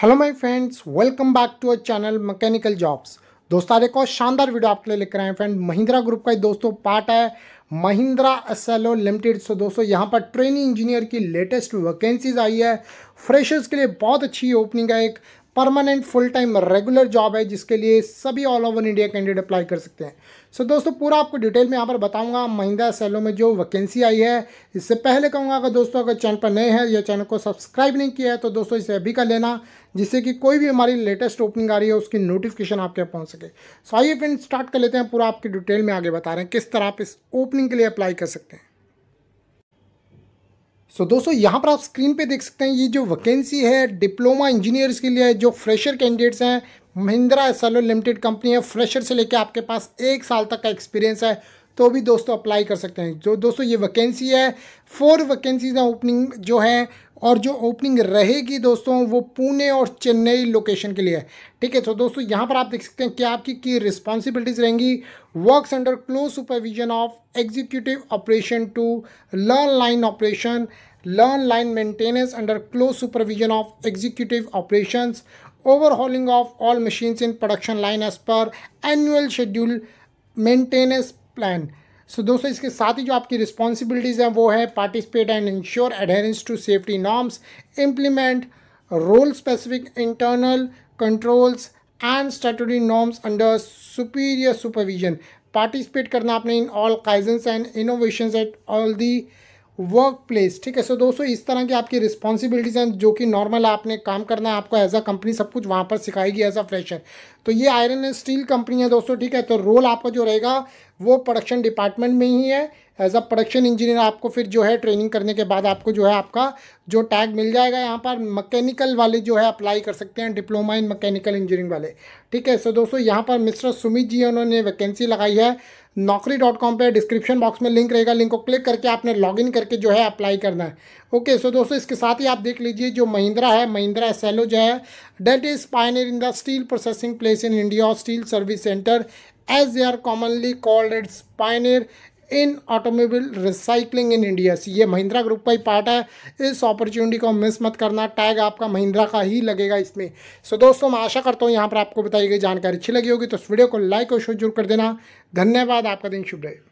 hello my friends welcome back to our channel mechanical jobs दोस्तों आज एक और शानदार वीडियो आपके लिए लेकर आए हैं फ्रेंड महिंद्रा ग्रुप का ही दोस्तों पार्ट है Mahindra S L limited so दोस्तों यहाँ पर ट्रेनिंग इंजीनियर की लेटेस्ट वैकेंसीज आई है फ्रेशर्स के लिए बहुत अच्छी ओपनिंग है एक permanent full time regular job है जिसके लिए सभी all over India candidate apply कर सकते हैं सो so, दोस्तों पूरा आपको डिटेल में यहाँ पर बताऊंगा महिंदा सेलो में जो वैकेंसी आई है इससे पहले कहूँगा अगर दोस्तों अगर चैनल पर नए हैं या चैनल को सब्सक्राइब नहीं किया है तो दोस्तों इसे अभी का लेना जिससे कि कोई भी हमारी लेटेस्ट ओपनिंग आ रही है उसकी नोटिफिकेशन आपके यहाँ पहुँच सके सो आइए फ्रेंड स्टार्ट कर लेते हैं पूरा आपकी डिटेल में आगे बता रहे हैं किस तरह आप इस ओपनिंग के लिए अप्लाई कर सकते हैं सो so, दोस्तों यहाँ पर आप स्क्रीन पे देख सकते हैं ये जो वैकेंसी है डिप्लोमा इंजीनियर्स के लिए जो फ्रेशर कैंडिडेट्स हैं महिंद्रा एस लिमिटेड कंपनी है फ्रेशर से लेके आपके पास एक साल तक का एक्सपीरियंस है तो भी दोस्तों अप्लाई कर सकते हैं जो दोस्तों ये वैकेंसी है फोर वैकेंसीज हैं ओपनिंग जो है और जो ओपनिंग रहेगी दोस्तों वो पुणे और चेन्नई लोकेशन के लिए है ठीक है तो दोस्तों यहाँ पर आप देख सकते हैं कि आपकी की रिस्पॉन्सिबिलिटीज़ रहेंगी works under close supervision of executive operation to learn line operation learn line maintenance under close supervision of executive operation overhauling of all machines in production line as per annual schedule maintenance plan so so, दोस्तों इसके साथ ही जो आपकी responsibilities हैं वो है participate and ensure adherence to safety norms implement role specific internal controls and statutory norms under superior supervision participate करना आपने in all kaizens and innovation at all the work place ठीक है सो so, दोस्तों इस तरह की आपकी रिस्पॉन्सिबिलिटीज़ हैं जो कि नॉर्मल आपने काम करना है आपको एज अ कंपनी सब कुछ वहाँ पर सिखाएगी एज अ फ्रेशर तो ये आयरन एंड स्टील कंपनी है दोस्तों ठीक है तो रोल आपका जो रहेगा वो प्रोडक्शन डिपार्टमेंट में ही है एज अ प्रोडक्शन इंजीनियर आपको फिर जो है ट्रेनिंग करने के बाद आपको जो है आपका जो टैग मिल जाएगा यहाँ पर मैकेनिकल वाले जो है अप्लाई कर सकते हैं डिप्लोमा इन मैकेनिकल इंजीनियरिंग वाले ठीक है सो दोस्तों यहाँ पर मिस्टर सुमित जी उन्होंने वैकेंसी लगाई है नौकरी डॉट कॉम पर डिस्क्रिप्शन बॉक्स में लिंक रहेगा लिंक को क्लिक करके आपने लॉग इन करके जो है अप्लाई करना है ओके सो दोस्तों इसके साथ ही आप देख लीजिए जो महिंद्रा है महिंद्रा सेलो जो है that is pioneer in the steel processing place in India और steel service centre as they are commonly called as pioneer in automobile recycling in India ये महिंद्रा ग्रुप का ही पार्ट है इस अपॉर्चुनिटी को मिस मत करना टैग आपका महिंद्रा का ही लगेगा इसमें सो so, दोस्तों मैं आशा करता हूँ यहाँ पर आपको बताई गई जानकारी अच्छी लगी होगी तो इस वीडियो को लाइक और शेयर जरूर कर देना धन्यवाद आपका दिन शुभ रहे